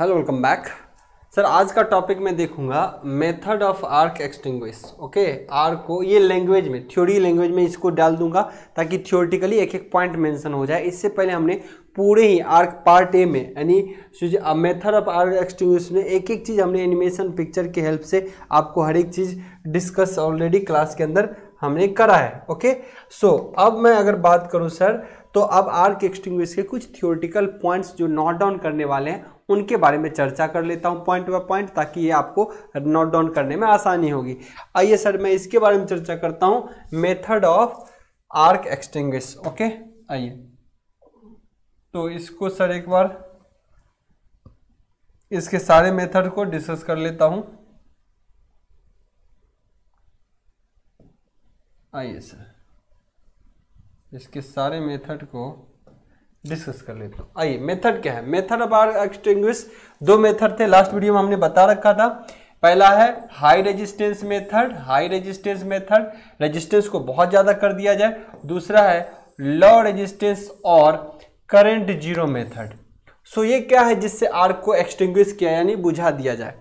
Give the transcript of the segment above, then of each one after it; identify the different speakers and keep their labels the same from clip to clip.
Speaker 1: Hello welcome back sir आज का topic मैं देखूंगा method of arc extinguish okay arc को ये लैंग्वेज में थ्योरी लैंग्वेज में इसको डाल दूंगा ताकि थ्योरेटिकली एक एक पॉइंट मेंशन हो जाए इससे पहले हमने पूरे ही आर्क पार्ट ए में यानी मेथड ऑफ आर्क एक्सटिंग्विश में एक एक चीज़ हमने एनिमेशन पिक्चर की हेल्प से आपको हर एक चीज़ डिस्कस ऑलरेडी क्लास के अंदर हमने करा है ओके सो so, अब मैं अगर बात करूँ सर तो अब आर्क एक्सटिंग्विश के कुछ थियोरटिकल पॉइंट्स जो नोट डाउन करने वाले हैं उनके बारे में चर्चा कर लेता हूँ पॉइंट बाय पॉइंट ताकि ये आपको नोट डाउन करने में आसानी होगी आइए सर मैं इसके बारे में चर्चा करता हूँ method of arc extinguish okay आइए तो इसको सर एक बार इसके सारे मेथड को डिस्कस कर लेता हूँ आइए सर इसके सारे मेथड को डिस्कस कर लेते हैं आइए मेथड क्या है मेथड अब आर एक्सटिंग्विश दो मेथड थे लास्ट वीडियो में हमने बता रखा था पहला है high resistance method high resistance method resistance को बहुत ज़्यादा कर दिया जाए दूसरा है लो रेजिस्टेंस और करंट जीरो मेथड सो ये क्या है जिससे आर्क को एक्सटिंग्विश किया यानी बुझा दिया जाए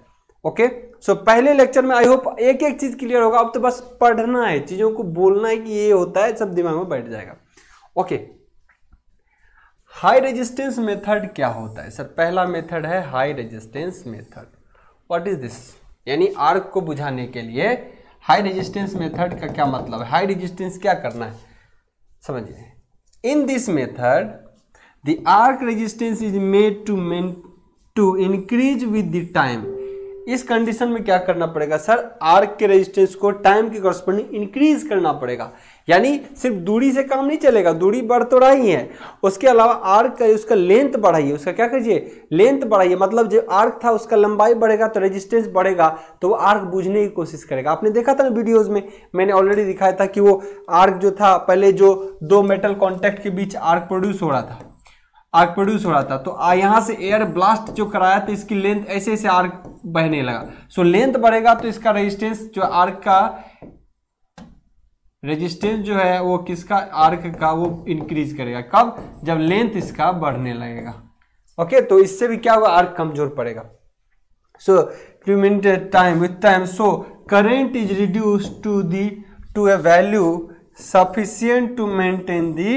Speaker 1: ओके okay? सो so, पहले लेक्चर में आई होप एक एक चीज़ क्लियर होगा अब तो बस पढ़ना है चीज़ों को बोलना है कि ये होता है सब दिमाग में बैठ जाएगा okay okay. High resistance method क्या होता है सर पहला मेथड है high resistance method what is this यानी आर्क को बुझाने के लिए हाई रेजिस्टेंस मेथड का क्या मतलब है हाई रेजिस्टेंस क्या करना है समझिए in this method the arc resistance is made to main to increase with the time इस कंडीशन में क्या करना पड़ेगा सर आर्क के रेजिस्टेंस को टाइम के कॉरस्पॉन्डिंग इंक्रीज करना पड़ेगा यानी सिर्फ दूरी से काम नहीं चलेगा दूरी बढ़ तो रही है उसके अलावा आर्क का उसका लेंथ बढ़ाइए उसका क्या करिए लेंथ बढ़ाइए मतलब जो आर्क था उसका लंबाई बढ़ेगा तो रेजिस्टेंस बढ़ेगा तो वो आर्क बूझने की कोशिश करेगा आपने देखा था ना वीडियोज में मैंने ऑलरेडी दिखाया था कि वो आर्क जो था पहले जो दो मेटल कॉन्टैक्ट के बीच आर्क प्रोड्यूस हो रहा था आर्क प्रोड्यूस हो रहा था तो यहाँ से एयर ब्लास्ट जो कराया था इसकी लेंथ ऐसे ऐसे आर्क बहने लगा सो लेंथ बढ़ेगा तो इसका रेजिस्टेंस जो आर्क का रेजिस्टेंस जो है वो किसका आर्क का वो इंक्रीज करेगा कब जब लेंथ इसका बढ़ने लगेगा ओके तो इससे भी क्या होगा आर्क कमजोर पड़ेगा so two minute time with time so current is reduce to the to a value sufficient to maintain the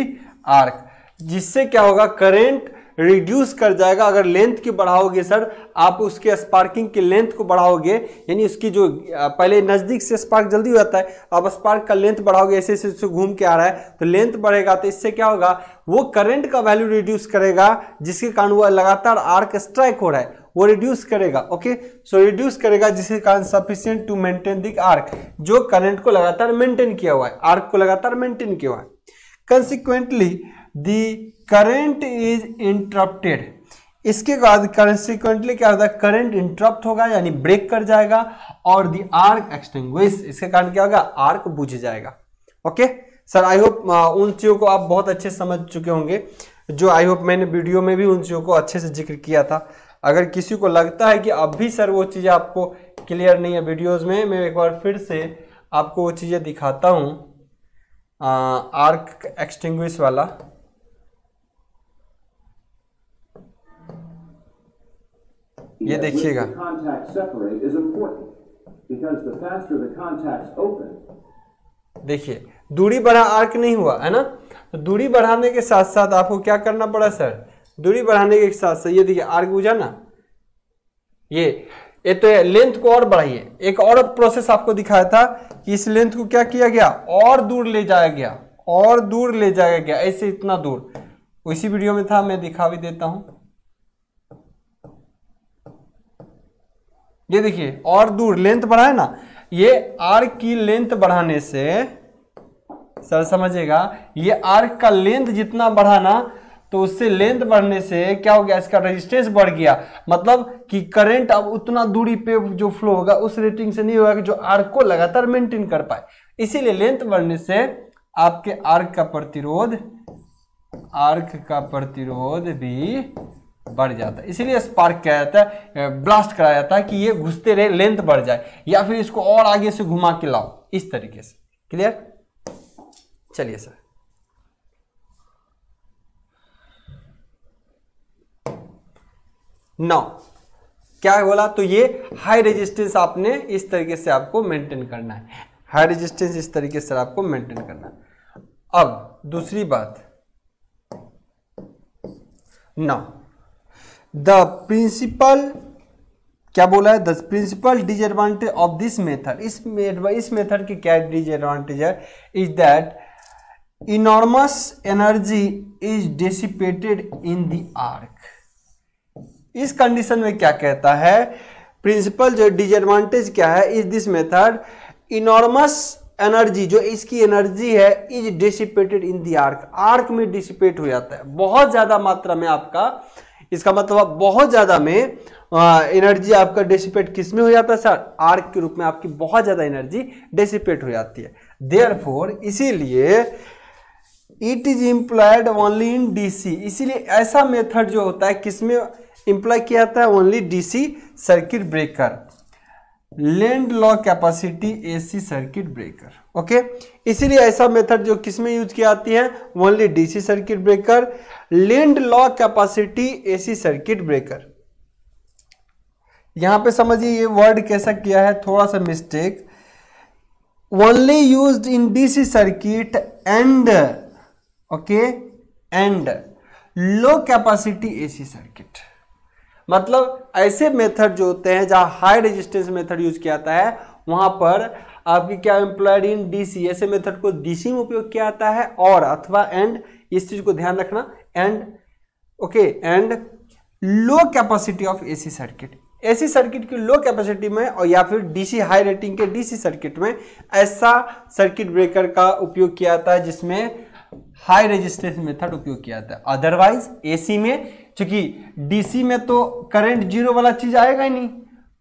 Speaker 1: arc जिससे क्या होगा करेंट रिड्यूस कर जाएगा अगर लेंथ की बढ़ाओगे सर आप उसके स्पार्किंग के लेंथ को बढ़ाओगे यानी उसकी जो पहले नज़दीक से स्पार्क जल्दी हो जाता है अब स्पार्क का लेंथ बढ़ाओगे ऐसे ऐसे घूम के आ रहा है तो लेंथ बढ़ेगा तो इससे क्या होगा वो करेंट का वैल्यू रिड्यूस करेगा जिसके कारण वह लगातार आर्क स्ट्राइक हो रहा है वो रिड्यूस करेगा ओके सो रिड्यूस करेगा जिसके कारण sufficient to maintain the arc जो करंट को लगातार मेंटेन किया हुआ है आर्क को लगातार मेंटेन किया हुआ है consequently the current is interrupted इसके बाद कंसिक्वेंटली क्या होता है करंट इंटरप्ट होगा यानी ब्रेक कर जाएगा और दी आर्क एक्सटिंग इसके कारण क्या होगा आर्क बुझ जाएगा ओके सर आई होप उन चीज़ों को आप बहुत अच्छे समझ चुके होंगे जो आई होप मैंने वीडियो में भी उन चीज़ों को अच्छे से जिक्र किया था अगर किसी को लगता है कि अब भी सर वो चीज़ें आपको क्लियर नहीं है वीडियोज़ में मैं एक बार फिर से आपको वो चीज़ें दिखाता हूँ आर्क uh, एक्सटिंग्विश वाला ये देखिएगा देखिए दूरी बढ़ा आर्क नहीं हुआ है ना तो दूरी बढ़ाने के साथ साथ आपको क्या करना पड़ा सर दूरी बढ़ाने के साथ साथ ये देखिए आर्क बुझा ना ये ये तो लेंथ को और बढ़ाइए एक और प्रोसेस आपको दिखाया था कि इस लेंथ को क्या किया गया और दूर ले जाया गया और दूर ले जाया गया ऐसे इतना दूर उसी वीडियो में था मैं दिखा भी देता हूँ ये देखिए और दूर लेंथ बढ़ाए ना ये आर्क की लेंथ बढ़ाने से सर समझिएगा ये आर्क का लेंथ जितना बढ़ाना तो उससे लेंथ बढ़ने से क्या हो गया इसका रेजिस्टेंस बढ़ गया मतलब कि करंट अब उतना दूरी पे जो फ्लो होगा उस रेटिंग से नहीं होगा कि जो आर्क को लगातार मेंटेन कर पाए इसीलिए लेंथ बढ़ने से आपके आर्क का प्रतिरोध आर्क का प्रतिरोध भी बढ़ जाता है इसीलिए स्पार्क किया जाता है ब्लास्ट कराया जाता है कि ये घुसते रहे लेंथ बढ़ जाए या फिर इसको और आगे से घुमा के लाओ इस तरीके से क्लियर चलिए सर नौ क्या बोला तो ये हाई रेजिस्टेंस आपने इस तरीके से आपको मेंटेन करना है हाई रेजिस्टेंस इस तरीके से आपको मेंटेन करना है अब दूसरी बात नौ द प्रिंसिपल क्या बोला है the principal disadvantage of this method इस इस मेथड की क्या डिजएडवांटेज है is that enormous energy is dissipated in the arc इस कंडीशन में क्या कहता है प्रिंसिपल जो डिजएडवांटेज क्या है is this method enormous energy जो इसकी एनर्जी है is dissipated in the arc arc में डिसिपेट हो जाता है बहुत ज्यादा मात्रा में आपका इसका मतलब बहुत ज़्यादा में एनर्जी आपका डेसिपेट किस में हो जाता है सर आर्क के रूप में आपकी बहुत ज़्यादा एनर्जी डेसिपेट हो जाती है देयर इसीलिए it is employed only in DC इसीलिए ऐसा मेथड जो होता है किसमें इम्प्लॉय किया जाता है only DC circuit breaker and low capacity AC circuit breaker okay इसीलिए ऐसा मेथड जो किसमें यूज किया जाती है only DC circuit breaker and low capacity AC circuit breaker यहां पे समझिए ये वर्ड कैसा किया है थोड़ा सा mistake only use in DC circuit and okay and low capacity AC circuit मतलब ऐसे मेथड जो होते हैं जहाँ हाई रेजिस्टेंस मेथड यूज किया जाता है वहाँ पर आपकी क्या एम्प्लॉयड इन डीसी ऐसे मेथड को डीसी में उपयोग किया जाता है और अथवा एंड इस चीज को ध्यान रखना and okay and low capacity of AC circuit AC circuit की लो कैपेसिटी में और या फिर डीसी हाई रेटिंग के डीसी सर्किट में ऐसा सर्किट ब्रेकर का उपयोग किया जाता है जिसमें हाई रेजिस्टेंस मेथड उपयोग किया जाता है अदरवाइज एसी में चूंकि डीसी में तो करंट जीरो वाला चीज आएगा ही नहीं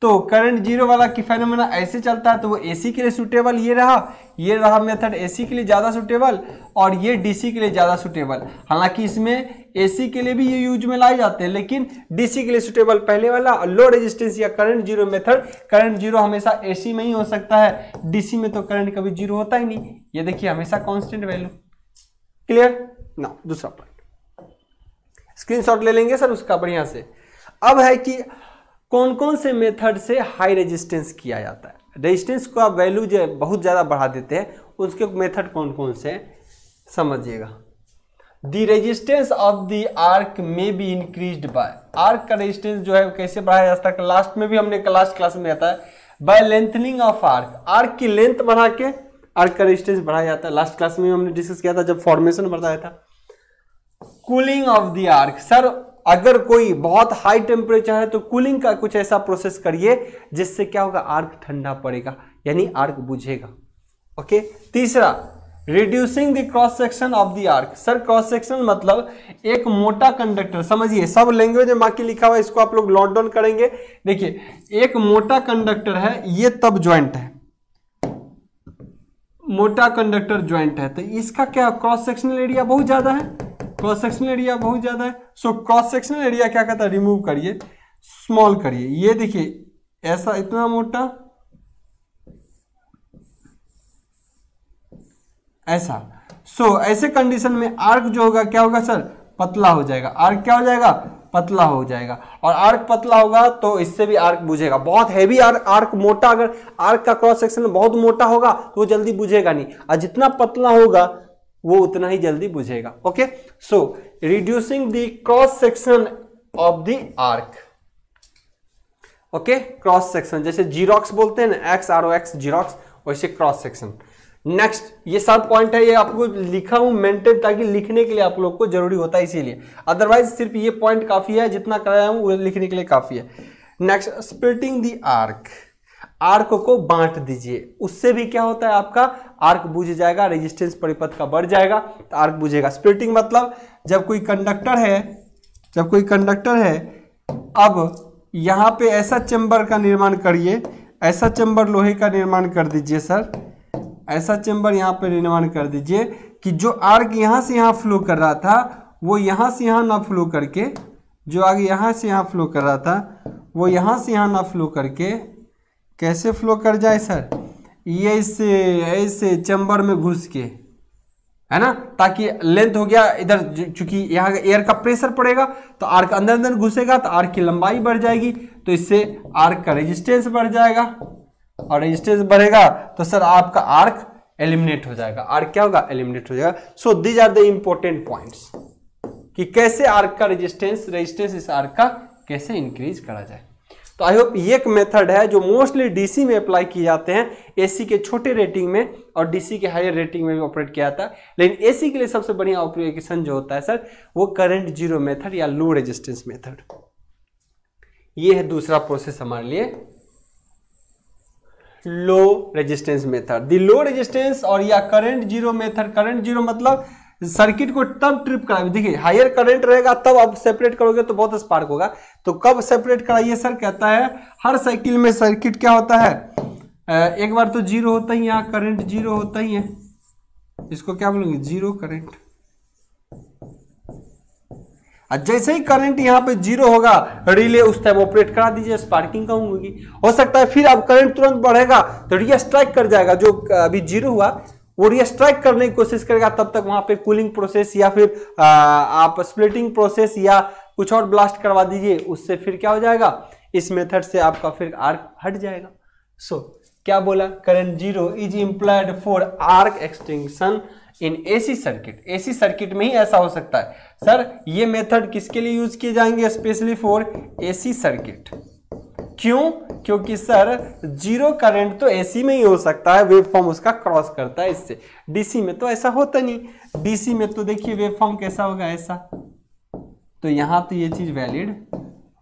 Speaker 1: तो करंट जीरो वाला की फेनोमेना ऐसे चलता है तो वो एसी के लिए सुटेबल ये रहा ये रहा मेथड एसी के लिए ज़्यादा सुटेबल और ये डीसी के लिए ज़्यादा सुटेबल हालांकि इसमें एसी के लिए भी ये यूज में लाए जाते हैं लेकिन डीसी के लिए सुटेबल पहले वाला और लो रेजिस्टेंस या current zero method current zero हमेशा ए में ही हो सकता है डीसी में तो करंट कभी जीरो होता ही नहीं ये देखिए हमेशा कॉन्स्टेंट वैल्यू क्लियर ना दूसरा पॉइंट स्क्रीनशॉट ले लेंगे सर उसका बढ़िया से अब है कि कौन कौन से मेथड से हाई रेजिस्टेंस किया जाता है रेजिस्टेंस आप वैल्यू जो बहुत ज़्यादा बढ़ा देते हैं उसके मेथड कौन कौन से समझिएगा the resistance of the arc may be increase by arc का रेजिस्टेंस जो है कैसे बढ़ाया जाता है लास्ट में भी हमने लास्ट क्लास में आता है by lengthening of arc arc की लेंथ बढ़ा के आर्क का रेजिस्टेंस बढ़ाया जाता है लास्ट क्लास में हमने डिस्कस किया था जब फॉर्मेशन बढ़ाया था cooling of the arc sir अगर कोई बहुत हाई टेम्परेचर है तो कूलिंग का कुछ ऐसा प्रोसेस करिए जिससे क्या होगा आर्क ठंडा पड़ेगा यानी आर्क बुझेगा ओके तीसरा reducing the cross section of the arc sir cross section मतलब एक मोटा कंडक्टर समझिए सब लैंग्वेज में बाकी लिखा हुआ है इसको आप लोग नोट डाउन करेंगे देखिए एक मोटा कंडक्टर है ये तब ज्वाइंट है मोटा कंडक्टर ज्वाइंट है तो इसका क्या क्रॉस सेक्शनल एरिया बहुत ज्यादा है क्रॉस सेक्शनल एरिया बहुत ज़्यादा है सो क्रॉस सेक्शनल एरिया क्या कहता है रिमूव करिए स्मॉल करिए ये देखिए ऐसा इतना मोटा ऐसा सो so, ऐसे कंडीशन में आर्क जो होगा क्या होगा सर पतला हो जाएगा आर्क क्या हो जाएगा पतला हो जाएगा और आर्क पतला होगा तो इससे भी आर्क बुझेगा बहुत हैवी आर्क आर्क मोटा अगर आर्क का क्रॉस सेक्शन बहुत मोटा होगा तो वो जल्दी बुझेगा नहीं और जितना पतला होगा वो उतना ही जल्दी बुझेगा okay so reducing the cross section of the arc okay cross section जैसे जीरोक्स बोलते हैं ना X R O X xerox वैसे क्रॉस सेक्शन नेक्स्ट ये सब पॉइंट है ये आपको लिखा हूं मेंटेन ताकि लिखने के लिए आप लोग को जरूरी होता है इसीलिए अदरवाइज सिर्फ ये पॉइंट काफी है जितना कराया हूं वो लिखने के लिए काफी है next splitting the arc arc को बांट दीजिए उससे भी क्या होता है आपका आर्क बुझ जाएगा रेजिस्टेंस परिपथ का बढ़ जाएगा तो आर्क बुझेगा स्प्लिटिंग मतलब जब कोई कंडक्टर है जब कोई कंडक्टर है अब यहाँ पे ऐसा चैम्बर का निर्माण करिए ऐसा चैम्बर लोहे का निर्माण कर दीजिए सर ऐसा चैम्बर यहाँ पे निर्माण कर दीजिए कि जो आर्क यहाँ से यहाँ फ्लो कर रहा था वो यहाँ से यहाँ ना फ्लो करके जो आगे यहाँ से यहाँ फ्लो कर रहा था वो यहाँ से यहाँ ना फ्लो करके कैसे फ्लो कर जाए सर ये ऐसे ऐसे चैम्बर में घुस के है ना ताकि लेंथ हो गया इधर चूंकि यहाँ एयर का प्रेशर पड़ेगा तो आर्क अंदर अंदर घुसेगा तो आर्क की लंबाई बढ़ जाएगी तो इससे आर्क का रेजिस्टेंस बढ़ जाएगा और रेजिस्टेंस बढ़ेगा तो सर आपका आर्क एलिमिनेट हो जाएगा आर्क क्या होगा एलिमिनेट हो जाएगा so these are the important points कि कैसे आर्क का रेजिस्टेंस रेजिस्टेंस इस आर्क का कैसे इंक्रीज करा जाए तो आई होप ये एक मेथड है जो मोस्टली डीसी में अप्लाई किए जाते हैं एसी के छोटे रेटिंग में और डीसी के हायर रेटिंग में भी ऑपरेट किया जाता है लेकिन एसी के लिए सबसे बढ़िया ऑपरेशन जो होता है सर वो करंट जीरो मेथड या लो रेजिस्टेंस मेथड ये है दूसरा प्रोसेस हमारे लिए low resistance method the low resistance और या current zero method current zero मतलब सर्किट को तब ट्रिप कराइए देखिए हायर करंट रहेगा तब आप सेपरेट करोगे तो बहुत स्पार्क होगा तो कब सेपरेट कराइए सर कहता है हर साइकिल में सर्किट क्या होता है एक बार तो जीरो होता ही यहाँ करंट जीरो होता ही है इसको क्या बोलेंगे जीरो करंट जैसे ही करंट यहाँ पे जीरो होगा रिले उस टाइम ऑपरेट करा दीजिए स्पार्किंग कम होगी हो सकता है फिर अब करंट तुरंत बढ़ेगा तो रिया स्ट्राइक कर जाएगा जो अभी जीरो हुआ वो रिस्ट्राइक करने की कोशिश करेगा तब तक वहां पे कूलिंग प्रोसेस या फिर आ, आप स्प्लिटिंग प्रोसेस या कुछ और ब्लास्ट करवा दीजिए उससे फिर क्या हो जाएगा इस मेथड से आपका फिर आर्क हट जाएगा सो so, क्या बोला current zero is implied for arc extension in AC circuit AC circuit में ही ऐसा हो सकता है सर ये मेथड किसके लिए यूज किए जाएंगे स्पेशली फॉर एसी सर्किट क्यों क्योंकि सर जीरो करंट तो एसी में ही हो सकता है वेव फॉर्म उसका क्रॉस करता है इससे डीसी में तो ऐसा होता नहीं डीसी में तो देखिए वेव फॉर्म कैसा होगा ऐसा तो यहां तो ये चीज वैलिड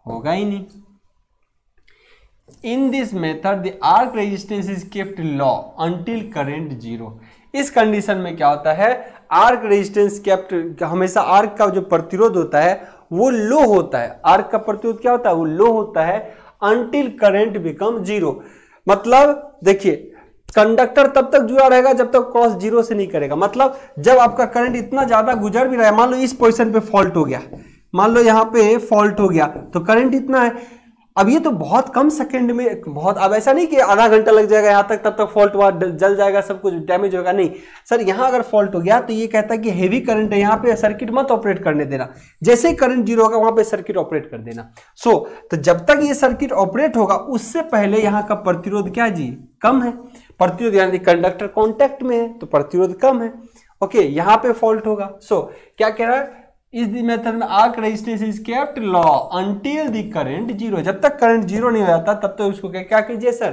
Speaker 1: होगा ही नहीं in this method the arc resistance is kept low until current zero इस कंडीशन में क्या होता है आर्क रेजिस्टेंस केप्ट हमेशा आर्क का जो प्रतिरोध होता है वो लो होता है आर्क का प्रतिरोध क्या होता है वो लो होता है अंटिल करंट बिकम जीरो मतलब देखिए कंडक्टर तब तक जुड़ा रहेगा जब तक क्रॉस जीरो से नहीं करेगा मतलब जब आपका करंट इतना ज्यादा गुजर भी रहा है मान लो इस पोजिशन पे फॉल्ट हो गया मान लो यहाँ पे फॉल्ट हो गया तो करंट इतना है अब ये तो बहुत कम सेकंड में बहुत अब ऐसा नहीं कि आधा घंटा लग जाएगा यहाँ तक तब तक फॉल्ट हुआ जल जाएगा सब कुछ डैमेज होगा नहीं सर यहाँ अगर फॉल्ट हो गया तो ये कहता है कि हेवी करंट है यहाँ पे सर्किट मत ऑपरेट करने देना जैसे ही करंट जीरो होगा वहाँ पे सर्किट ऑपरेट कर देना सो so, तो जब तक ये सर्किट ऑपरेट होगा उससे पहले यहाँ का प्रतिरोध क्या जी कम है प्रतिरोध यानी कंडक्टर कॉन्टैक्ट में है तो प्रतिरोध कम है ओके okay, यहाँ पे फॉल्ट होगा सो so, क्या कह रहा है इस मेथड में arc resistance is kept low until the current zero जब तक करंट जीरो नहीं हो जाता तब तक तो उसको क्या क्या कीजिए सर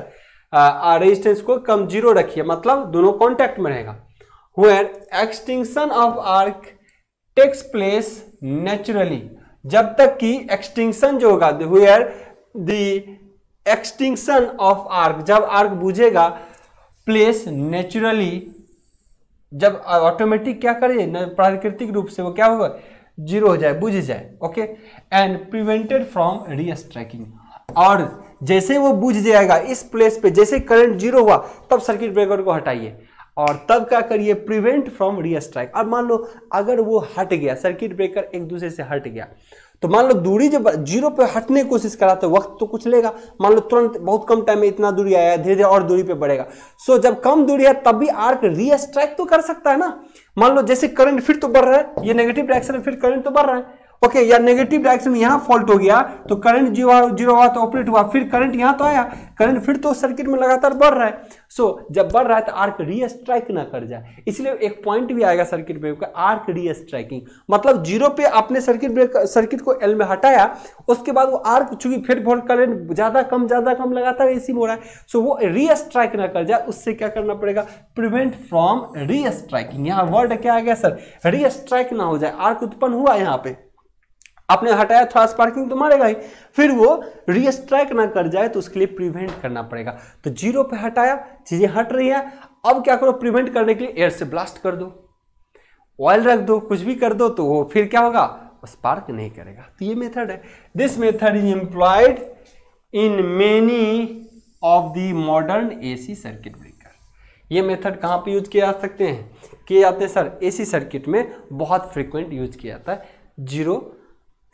Speaker 1: रेजिस्टेंस को कम जीरो रखिए मतलब दोनों कॉन्टैक्ट में रहेगा where extinction of arc takes place naturally जब तक कि एक्सटिंक्शन जो होगा where the extinction of arc जब आर्क बुझेगा प्लेस नेचुरली जब ऑटोमेटिक क्या करिए प्राकृतिक रूप से वो क्या होगा जीरो हो जाए बुझ जाए okay and prevented from restriking और जैसे वो बुझ जाएगा इस प्लेस पे जैसे करंट जीरो हुआ तब सर्किट ब्रेकर को हटाइए और तब क्या करिए प्रिवेंट फ्रॉम रीस्ट्राइक अब मान लो अगर वो हट गया सर्किट ब्रेकर एक दूसरे से हट गया तो मान लो दूरी जब जीरो पे हटने की कोशिश करा तो वक्त तो कुछ लेगा मान लो तुरंत बहुत कम टाइम में इतना दूरी आया धीरे धीरे और दूरी पे बढ़ेगा सो so, जब कम दूरी है तब भी आर्क रीस्ट्राइक तो कर सकता है ना मान लो जैसे करंट फिर तो बढ़ रहा है ये नेगेटिव डायरेक्शन में फिर करंट तो बढ़ रहा है ओके या नेगेटिव डायरेक्शन में यहाँ फॉल्ट हो गया तो करंट जीरो हुआ तो ऑपरेट हुआ फिर करंट यहाँ तो आया करंट फिर तो सर्किट में लगातार बढ़ रहा है सो so, जब बढ़ रहा है तो आर्क री स्ट्राइक ना कर जाए इसलिए एक पॉइंट भी आएगा सर्किट ब्रेक का आर्क री स्ट्राइकिंग मतलब जीरो पे आपने सर्किट ब्रेक सर्किट को एल में हटाया उसके बाद वो आर्क चूंकि फिर फॉल्ट करंट ज़्यादा कम ज़्यादा कम लगातार ए में हो रहा है सो so, वो री स्ट्राइक ना कर जाए उससे क्या करना पड़ेगा प्रिवेंट फ्रॉम री स्ट्राइकिंग यहाँ वर्ड क्या आ गया सर री स्ट्राइक ना हो जाए आर्क उत्पन्न हुआ यहाँ पे आपने हटाया थोड़ा स्पार्किंग तो मारेगा ही फिर वो रीस्ट्राइक ना कर जाए तो उसके लिए प्रिवेंट करना पड़ेगा तो जीरो पे हटाया चीज़ें हट रही है अब क्या करो प्रिवेंट करने के लिए एयर से ब्लास्ट कर दो ऑयल रख दो कुछ भी कर दो तो वो फिर क्या होगा स्पार्क नहीं करेगा तो ये मेथड है this method is employed in many of the modern AC circuit breaker ये मेथड कहाँ पे यूज किए जा सकते हैं किए जाते हैं सर एसी सर्किट में बहुत फ्रिक्वेंट यूज किया जाता है जीरो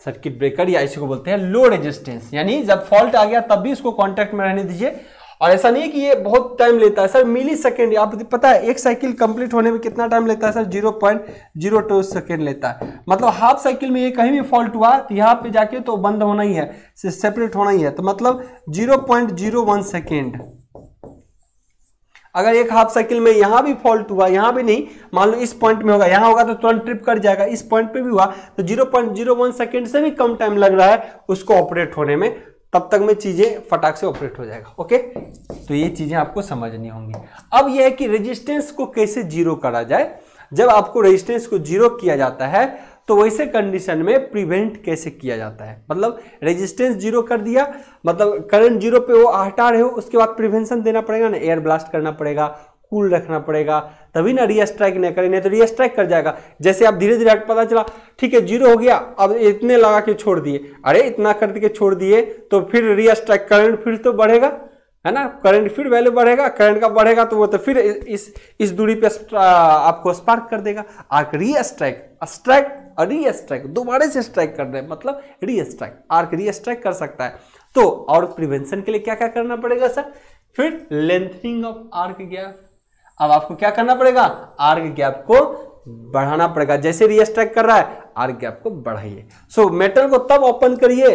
Speaker 1: सर्किट ब्रेकर या इसी को बोलते हैं लो रेजिस्टेंस यानी जब फॉल्ट आ गया तब भी इसको कॉन्टैक्ट में रहने दीजिए और ऐसा नहीं है कि ये बहुत टाइम लेता है सर मिली सेकेंड आप पता है एक साइकिल कंप्लीट होने में कितना टाइम लेता है sir zero point zero two second लेता है मतलब हाफ साइकिल में ये कहीं भी फॉल्ट हुआ तो यहाँ पे जाके तो बंद होना ही है सेपरेट होना ही है तो मतलब zero point zero one second अगर एक हाफ साइकिल में यहाँ भी फॉल्ट हुआ यहाँ भी नहीं मान लो इस पॉइंट में होगा यहाँ होगा तो तुरंत ट्रिप कर जाएगा इस पॉइंट पे भी हुआ तो zero point zero one second से भी कम टाइम लग रहा है उसको ऑपरेट होने में तब तक में चीज़ें फटाक से ऑपरेट हो जाएगा ओके तो ये चीज़ें आपको समझनी होंगी अब यह है कि रजिस्टेंस को कैसे जीरो करा जाए जब आपको रजिस्टेंस को जीरो किया जाता है तो वैसे कंडीशन में प्रिवेंट कैसे किया जाता है मतलब रेजिस्टेंस जीरो कर दिया मतलब करंट जीरो पे वो हटा रहे हो उसके बाद प्रिवेंशन देना पड़ेगा ना एयर ब्लास्ट करना पड़ेगा कूल रखना पड़ेगा तभी ना रीस्ट्राइक नहीं करें नहीं तो रियस्ट्राइक कर जाएगा जैसे आप धीरे धीरे पता चला ठीक है जीरो हो गया अब इतने लगा के छोड़ दिए अरे इतना कर के छोड़ दिए तो फिर रियस्ट्राइक करंट फिर तो बढ़ेगा है ना करंट फिर वैल्यू बढ़ेगा करंट का बढ़ेगा तो वो तो फिर इस इस दूरी पे आपको स्पार्क कर देगा arc restrike strike restrike दोबारे से स्ट्राइक कर रहे हैं मतलब री स्ट्राइक आर्क री स्ट्राइक कर सकता है तो और प्रिवेंशन के लिए क्या क्या करना पड़ेगा सर फिर लेंथनिंग ऑफ आर्क गैप अब आपको क्या करना पड़ेगा आर्क गैप को बढ़ाना पड़ेगा जैसे री स्ट्राइक कर रहा है आर्क गैप को बढ़ाइए सो मेटल को तब ओपन करिए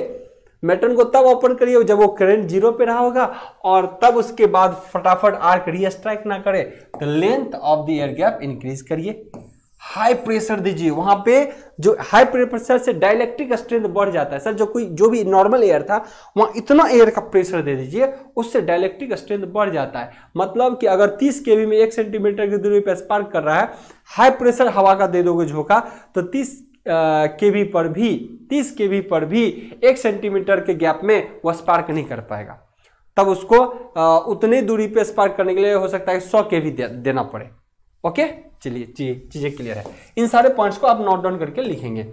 Speaker 1: मेटन को तब ओपन करिए जब वो करेंट जीरो पे रहा होगा और तब उसके बाद फटाफट आर्क रीस्ट्राइक ना करे तो length of the air gap increase करिए हाई प्रेशर दीजिए वहां पे जो हाई प्रेशर से डायलेक्ट्रिक स्ट्रेंथ बढ़ जाता है सर जो कोई जो भी नॉर्मल एयर था वहाँ इतना एयर का प्रेशर दे दीजिए उससे डायलेक्ट्रिक स्ट्रेंथ बढ़ जाता है मतलब कि अगर 30 के में एक सेंटीमीटर की दूरी पर स्पार्क कर रहा है हाई प्रेशर हवा का दे दोगे झोंका तो 30 के वी पर भी 30 के वी पर भी एक सेंटीमीटर के गैप में वह स्पार्क नहीं कर पाएगा तब उसको आ, उतनी दूरी पे स्पार्क करने के लिए हो सकता है सौ के वी दे, देना पड़े ओके चलिए चीज़ें क्लियर है इन सारे पॉइंट्स को आप नोट डाउन करके लिखेंगे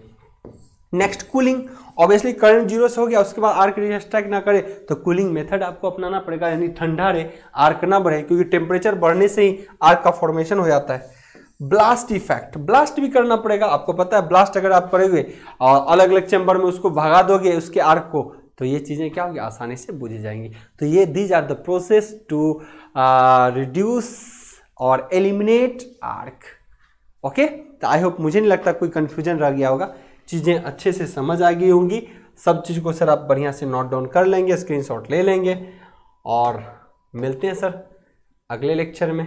Speaker 1: next cooling obviously current zero से हो गया उसके बाद आर्क रिस्ट्रैक्ट ना करे तो कूलिंग मेथड आपको अपनाना पड़ेगा यानी ठंडा रहे आर्क ना बढ़े क्योंकि टेम्परेचर बढ़ने से ही आर्क का फॉर्मेशन हो जाता है ब्लास्ट इफेक्ट ब्लास्ट भी करना पड़ेगा आपको पता है ब्लास्ट अगर आप करोगे और अलग अलग चैम्बर में उसको भगा दोगे उसके आर्क को तो ये चीज़ें क्या होगी आसानी से बुझी जाएंगी तो ये these are the process to reduce or eliminate arc okay तो आई होप मुझे नहीं लगता कोई कन्फ्यूजन रह गया होगा चीज़ें अच्छे से समझ आ गई होंगी सब चीज़ को सर आप बढ़िया से नोट डाउन कर लेंगे स्क्रीनशॉट ले लेंगे और मिलते हैं सर अगले लेक्चर में